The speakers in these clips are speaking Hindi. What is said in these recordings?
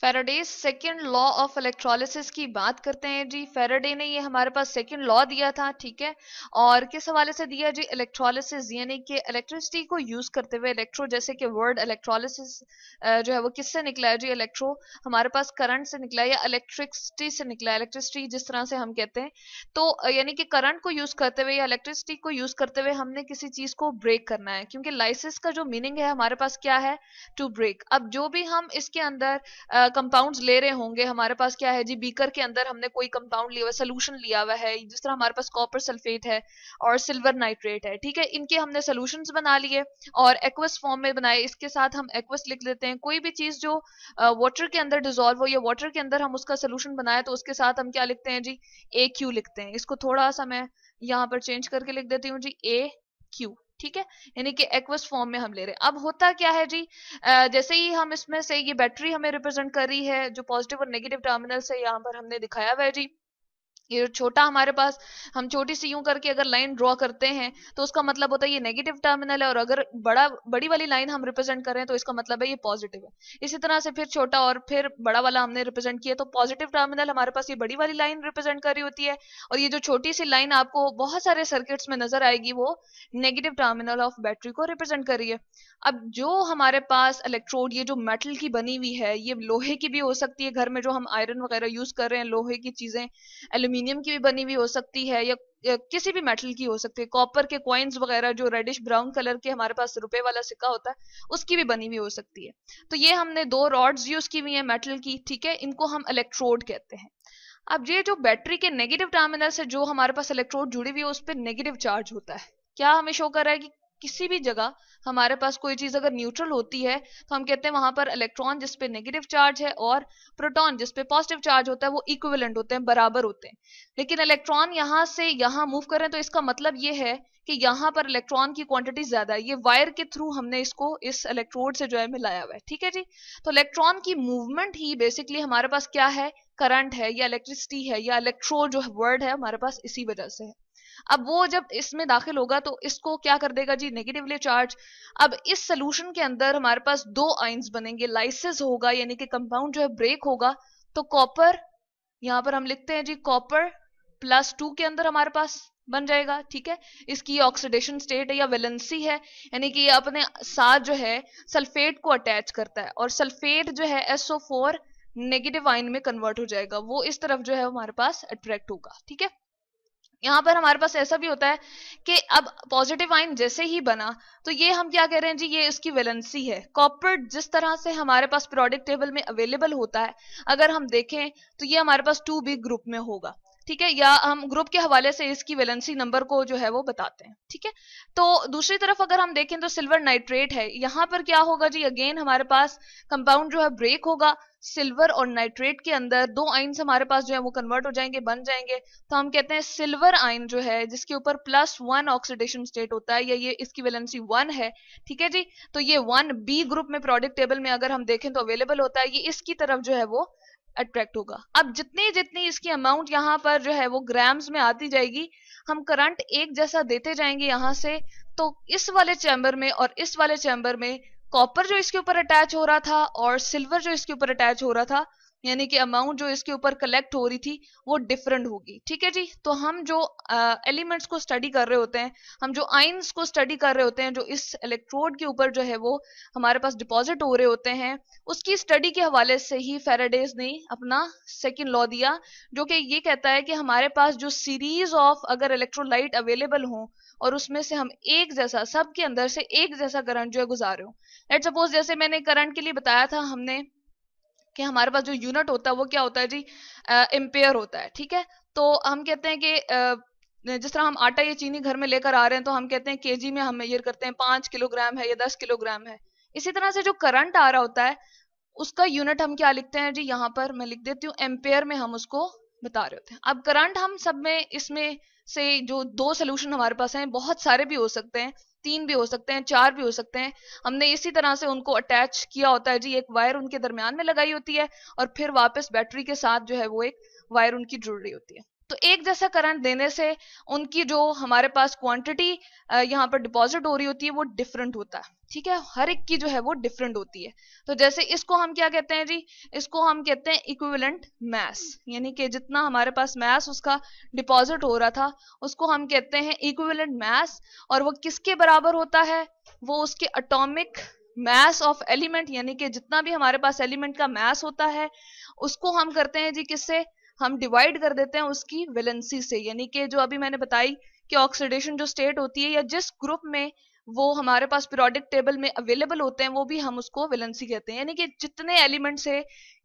Faraday second law of electrolysis की बात करते हैं जी फेराडे ने ये हमारे पास सेकेंड लॉ दिया था ठीक है और किस हवाले से दिया जी इलेक्ट्रोलिसिस यानी कि इलेक्ट्रिसिटी को यूज करते हुए इलेक्ट्रो जैसे कि वर्ड इलेक्ट्रोलिसिस जो है वो किससे निकला है जी इलेक्ट्रो हमारे पास करंट से निकला है या इलेक्ट्रिसिटी से निकला है इलेक्ट्रिसिटी जिस तरह से हम कहते हैं तो यानी कि करंट को यूज करते हुए या इलेक्ट्रिसिटी को यूज करते हुए हमने किसी चीज को ब्रेक करना है क्योंकि लाइसिस का जो मीनिंग है हमारे पास क्या है टू ब्रेक अब जो भी हम इसके अंदर कंपाउंड्स ले रहे होंगे हमारे पास क्या है जी बीकर के अंदर हमने कोई कंपाउंड लिया हुआ सोल्यूशन लिया हुआ है जिस तरह हमारे पास कॉपर सल्फेट है और सिल्वर नाइट्रेट है ठीक है इनके हमने सोल्यूशन बना लिए और एक्वस फॉर्म में बनाए इसके साथ हम एक्वस लिख लेते हैं कोई भी चीज जो वॉटर के अंदर डिजोल्व हो या वॉटर के अंदर हम उसका सोल्यूशन बनाए तो उसके साथ हम क्या लिखते हैं जी ए क्यू लिखते हैं इसको थोड़ा सा मैं यहाँ पर चेंज करके लिख देती हूँ जी ए क्यू ठीक है यानी कि एक्वस फॉर्म में हम ले रहे हैं अब होता क्या है जी जैसे ही हम इसमें से ये बैटरी हमें रिप्रेजेंट कर रही है जो पॉजिटिव और नेगेटिव टर्मिनल से यहाँ पर हमने दिखाया हुआ है जी ये छोटा हमारे पास हम छोटी सी यूं करके अगर लाइन ड्रॉ करते हैं तो उसका मतलब होता है ये नेगेटिव टर्मिनल है और अगर बड़ा बड़ी वाली लाइन हम रिप्रेजेंट कर रहे हैं तो इसका मतलब है ये पॉजिटिव है इसी तरह से फिर छोटा और फिर बड़ा वाला हमने रिप्रेजेंट किया तो पॉजिटिव टर्मिनल हमारे पास ये बड़ी वाली लाइन रिप्रेजेंट करी होती है और ये जो छोटी सी लाइन आपको बहुत सारे सर्किट्स में नजर आएगी वो नेगेटिव टर्मिनल ऑफ बैटरी को रिप्रेजेंट है अब जो हमारे पास इलेक्ट्रोड ये जो मेटल की बनी हुई है ये लोहे की भी हो सकती है घर में जो हम आयरन वगैरह यूज कर रहे हैं लोहे की चीजें एल्यूमिनियम एल्यूमिनियम की भी बनी हुई हो सकती है या किसी भी मेटल की हो सकती है कॉपर के कॉइन्स वगैरह जो रेडिश ब्राउन कलर के हमारे पास रुपए वाला सिक्का होता है उसकी भी बनी हुई हो सकती है तो ये हमने दो रॉड्स यूज की हुई है मेटल की ठीक है इनको हम इलेक्ट्रोड कहते हैं अब ये जो बैटरी के नेगेटिव टर्मिनल से जो हमारे पास इलेक्ट्रोड जुड़ी हुई है उस पर नेगेटिव चार्ज होता है क्या हमें शो कर रहा है कि किसी भी जगह हमारे पास कोई चीज अगर न्यूट्रल होती है तो हम कहते हैं वहां पर इलेक्ट्रॉन जिसपे नेगेटिव चार्ज है और प्रोटॉन जिसपे पॉजिटिव चार्ज होता है वो इक्विवेलेंट होते हैं बराबर होते हैं लेकिन इलेक्ट्रॉन यहाँ से यहाँ मूव करें तो इसका मतलब ये है कि यहाँ पर इलेक्ट्रॉन की क्वांटिटी ज्यादा है ये वायर के थ्रू हमने इसको इस इलेक्ट्रोड से जो है मिलाया हुआ है ठीक है जी तो इलेक्ट्रॉन की मूवमेंट ही बेसिकली हमारे पास क्या है करंट है या इलेक्ट्रिसिटी है या इलेक्ट्रो जो वर्ड है हमारे पास इसी वजह से है अब वो जब इसमें दाखिल होगा तो इसको क्या कर देगा जी नेगेटिवली चार्ज अब इस सोल्यूशन के अंदर हमारे पास दो आइंस बनेंगे लाइसिस होगा यानी कि कंपाउंड जो है ब्रेक होगा तो कॉपर यहाँ पर हम लिखते हैं जी कॉपर प्लस टू के अंदर हमारे पास बन जाएगा ठीक है इसकी ऑक्सीडेशन स्टेट है या वेलेंसी है यानी कि ये अपने साथ जो है सल्फेट को अटैच करता है और सल्फेट जो है एसओ फोर नेगेटिव आइन में कन्वर्ट हो जाएगा वो इस तरफ जो है हमारे पास अट्रैक्ट होगा ठीक है यहाँ पर हमारे पास ऐसा भी होता है कि अब पॉजिटिव आइन जैसे ही बना तो ये हम क्या कह रहे हैं जी ये इसकी वेलेंसी है कॉपर जिस तरह से हमारे पास प्रोडक्ट टेबल में अवेलेबल होता है अगर हम देखें तो ये हमारे पास टू बी ग्रुप में होगा ठीक है या हम ग्रुप के हवाले से इसकी वेलेंसी नंबर को जो है वो बताते हैं ठीक है तो दूसरी तरफ अगर हम देखें तो सिल्वर नाइट्रेट है यहाँ पर क्या होगा जी अगेन हमारे पास कंपाउंड जो है ब्रेक होगा सिल्वर और नाइट्रेट के अंदर दो आइन्स हमारे पास जो है वो कन्वर्ट हो जाएंगे बन जाएंगे तो हम कहते हैं सिल्वर आइन जो है जिसके ऊपर प्लस वन ऑक्सीडेशन स्टेट होता है या ये इसकी वेलेंसी वन है ठीक है जी तो ये वन बी ग्रुप में प्रोडक्ट टेबल में अगर हम देखें तो अवेलेबल होता है ये इसकी तरफ जो है वो अट्रैक्ट होगा अब जितनी जितनी इसकी अमाउंट यहाँ पर जो है वो ग्राम्स में आती जाएगी हम करंट एक जैसा देते जाएंगे यहाँ से तो इस वाले चैम्बर में और इस वाले चैम्बर में कॉपर जो इसके ऊपर अटैच हो रहा था और सिल्वर जो इसके ऊपर अटैच हो रहा था यानी कि अमाउंट जो इसके ऊपर कलेक्ट हो रही थी वो डिफरेंट होगी ठीक है जी तो हम जो एलिमेंट्स uh, को स्टडी कर रहे होते हैं हम जो आइंस को स्टडी कर रहे होते हैं जो इस इलेक्ट्रोड के ऊपर जो है वो हमारे पास डिपॉजिट हो रहे होते हैं उसकी स्टडी के हवाले से ही फेराडेज ने अपना सेकेंड लॉ दिया जो कि ये कहता है कि हमारे पास जो सीरीज ऑफ अगर इलेक्ट्रोलाइट अवेलेबल हो और उसमें से हम एक जैसा सबके अंदर से एक जैसा करंट जो है गुजार रहे हो एट सपोज जैसे मैंने करंट के लिए बताया था हमने कि हमारे पास जो यूनिट होता है वो क्या होता है जी एम्पेयर होता है ठीक है तो हम कहते हैं कि जिस तरह हम आटा या चीनी घर में लेकर आ रहे हैं तो हम कहते हैं के में हम मेयर करते हैं पांच किलोग्राम है या दस किलोग्राम है इसी तरह से जो करंट आ रहा होता है उसका यूनिट हम क्या लिखते हैं जी यहाँ पर मैं लिख देती हूँ एम्पेयर में हम उसको बता रहे होते हैं अब करंट हम सब में इसमें से जो दो सोल्यूशन हमारे पास हैं बहुत सारे भी हो सकते हैं तीन भी हो सकते हैं चार भी हो सकते हैं हमने इसी तरह से उनको अटैच किया होता है जी एक वायर उनके दरमियान में लगाई होती है और फिर वापस बैटरी के साथ जो है वो एक वायर उनकी जुड़ रही होती है तो एक जैसा करंट देने से उनकी जो हमारे पास क्वांटिटी यहाँ पर डिपॉजिट हो रही होती है वो डिफरेंट होता है ठीक है हर एक की जो है वो डिफरेंट होती है तो जैसे इसको हम क्या कहते हैं जी इसको हम कहते हैं इक्विवेलेंट मैस यानी कि जितना हमारे पास मैस उसका डिपॉजिट हो रहा था उसको हम कहते हैं इक्विवेलेंट मैस और वो किसके बराबर होता है वो उसके अटोमिक मैस ऑफ एलिमेंट यानी कि जितना भी हमारे पास एलिमेंट का मैस होता है उसको हम करते हैं जी किससे हम डिवाइड कर देते हैं उसकी वेलेंसी से यानी कि जो अभी मैंने बताई कि ऑक्सीडेशन जो स्टेट होती है या जिस ग्रुप में वो हमारे पास पीरियोडिक टेबल में अवेलेबल होते हैं वो भी हम उसको वेलेंसी कहते हैं यानी कि जितने एलिमेंट्स है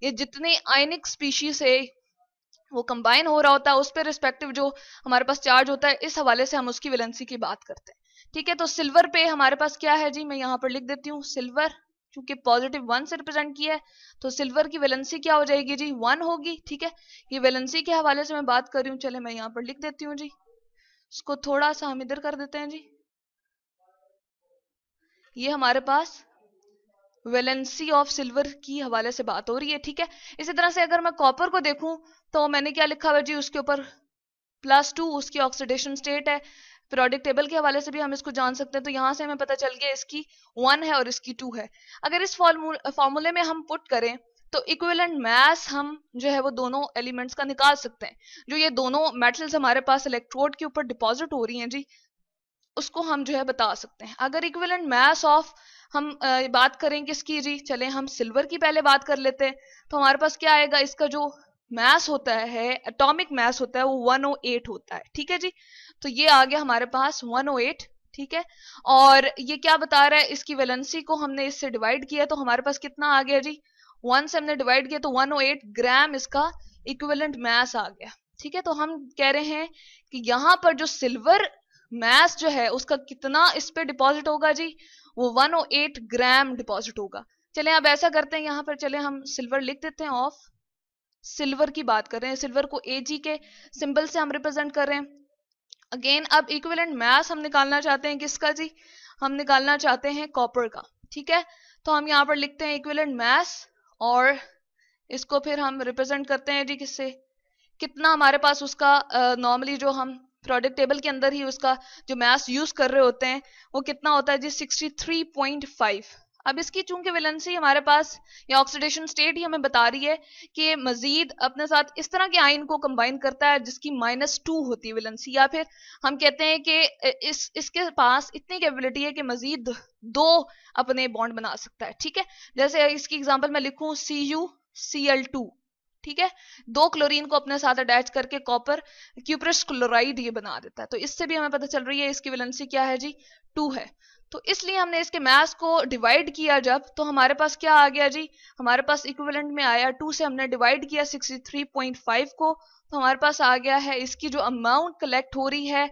या जितने आयनिक स्पीशीज है वो कंबाइन हो रहा होता है उस पर रिस्पेक्टिव जो हमारे पास चार्ज होता है इस हवाले से हम उसकी वेलेंसी की बात करते हैं ठीक है तो सिल्वर पे हमारे पास क्या है जी मैं यहाँ पर लिख देती हूँ सिल्वर क्योंकि पॉजिटिव वन से रिप्रेजेंट किया है तो सिल्वर की वैलेंसी क्या हो जाएगी जी वन होगी ठीक है ये वैलेंसी के हवाले से मैं बात कर रही हूँ चले मैं यहाँ पर लिख देती हूँ जी इसको थोड़ा सा हम इधर कर देते हैं जी ये हमारे पास वैलेंसी ऑफ सिल्वर की हवाले से बात हो रही है ठीक है इसी तरह से अगर मैं कॉपर को देखूं तो मैंने क्या लिखा हुआ जी उसके ऊपर प्लस टू उसकी ऑक्सीडेशन स्टेट है पीरियोडिक टेबल के हवाले से भी हम इसको जान सकते हैं तो यहाँ से हमें पता चल गया इसकी वन है और इसकी टू है अगर इस फॉर्मूले में हम पुट करें तो इक्विवेलेंट मास हम जो है वो दोनों एलिमेंट्स का निकाल सकते हैं जो ये दोनों मेटल्स हमारे पास इलेक्ट्रोड के ऊपर डिपॉजिट हो रही हैं जी उसको हम जो है बता सकते हैं अगर इक्विवेलेंट मास ऑफ हम बात करें किसकी जी चले हम सिल्वर की पहले बात कर लेते हैं तो हमारे पास क्या आएगा इसका जो मैस होता है एटॉमिक मैस होता है वो 108 होता है ठीक है जी तो ये आ गया हमारे पास 108 ठीक है और ये क्या बता रहा है इसकी वेलेंसी को हमने इससे डिवाइड किया तो हमारे पास कितना आ गया जी वन से हमने डिवाइड किया तो 108 ग्राम इसका इक्विवेलेंट मैस आ गया ठीक है तो हम कह रहे हैं कि यहां पर जो सिल्वर मैस जो है उसका कितना इस पे डिपॉजिट होगा जी वो 108 ग्राम डिपॉजिट होगा चले अब ऐसा करते हैं यहां पर चले हम सिल्वर लिख देते हैं ऑफ सिल्वर की बात कर रहे हैं सिल्वर को एजी के सिंबल से हम रिप्रेजेंट कर रहे हैं अगेन अब इक्विवेलेंट मास हम निकालना चाहते हैं किसका जी हम निकालना चाहते हैं कॉपर का ठीक है तो हम यहाँ पर लिखते हैं इक्विवेलेंट मास और इसको फिर हम रिप्रेजेंट करते हैं जी किससे कितना हमारे पास उसका नॉर्मली जो हम प्रोडक्ट टेबल के अंदर ही उसका जो मास यूज कर रहे होते हैं वो कितना होता है जी फाइव अब इसकी चूंकि वेलेंसी हमारे पास या ऑक्सीडेशन स्टेट ही हमें बता रही है कि मजीद अपने साथ इस तरह के आयन को कंबाइन करता है जिसकी माइनस टू होती है वेलेंसी या फिर हम कहते हैं कि इस इसके पास इतनी कैपेबिलिटी है कि मजीद दो अपने बॉन्ड बना सकता है ठीक है जैसे इसकी एग्जाम्पल मैं लिखूं C U C L two ठीक है दो क्लोरीन को अपने साथ अटैच करके कॉपर क्यूप्रस क्लोराइड ये बना देता है तो इससे भी हमें पता चल रही है इसकी वेलेंसी क्या है जी टू है तो इसलिए हमने इसके मास को डिवाइड किया जब तो हमारे पास क्या आ गया जी हमारे पास इक्विवेलेंट में आया टू से हमने डिवाइड किया 63.5 को तो हमारे पास आ गया है इसकी जो अमाउंट कलेक्ट हो रही है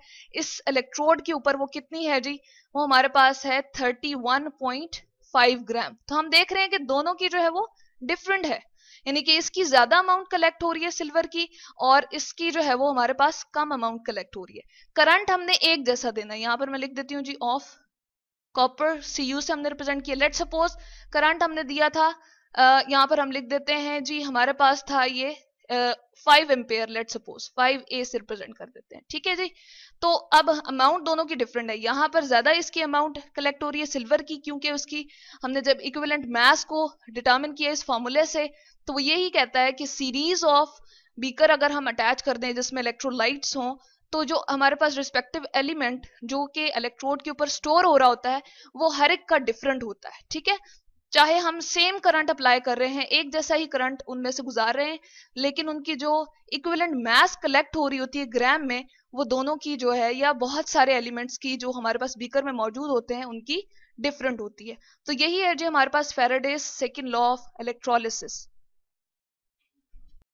इस इलेक्ट्रोड के ऊपर वो कितनी है जी वो हमारे पास है 31.5 ग्राम तो हम देख रहे हैं कि दोनों की जो है वो डिफरेंट है यानी कि इसकी ज्यादा अमाउंट कलेक्ट हो रही है सिल्वर की और इसकी जो है वो हमारे पास कम अमाउंट कलेक्ट हो रही है करंट हमने एक जैसा देना है यहाँ पर मैं लिख देती हूँ G of copper C U से हमने रिप्रेजेंट किया लेट सपोज करंट हमने दिया था uh, यहाँ पर हम लिख देते हैं जी हमारे पास था ये five ampere let suppose five A से रिप्रेजेंट कर देते हैं ठीक है जी तो अब अमाउंट दोनों की डिफरेंट है यहाँ पर ज्यादा इसकी अमाउंट कलेक्ट हो रही है सिल्वर की क्योंकि उसकी हमने जब इक्विवेलेंट मैस को डिटर्मिन किया इस फॉर्मूले से तो वो यही कहता है कि सीरीज ऑफ बीकर अगर हम अटैच कर दें जिसमें इलेक्ट्रोलाइट्स हों तो जो हमारे पास रिस्पेक्टिव एलिमेंट जो कि इलेक्ट्रोड के ऊपर स्टोर हो रहा होता है वो हर एक का डिफरेंट होता है ठीक है चाहे हम सेम करंट अप्लाई कर रहे हैं एक जैसा ही करंट उनमें से गुजार रहे हैं लेकिन उनकी जो इक्विवेलेंट मैस कलेक्ट हो रही होती है ग्राम में वो दोनों की जो है या बहुत सारे एलिमेंट्स की जो हमारे पास बीकर में मौजूद होते हैं उनकी डिफरेंट होती है तो यही है जो हमारे पास Faraday's second law of electrolysis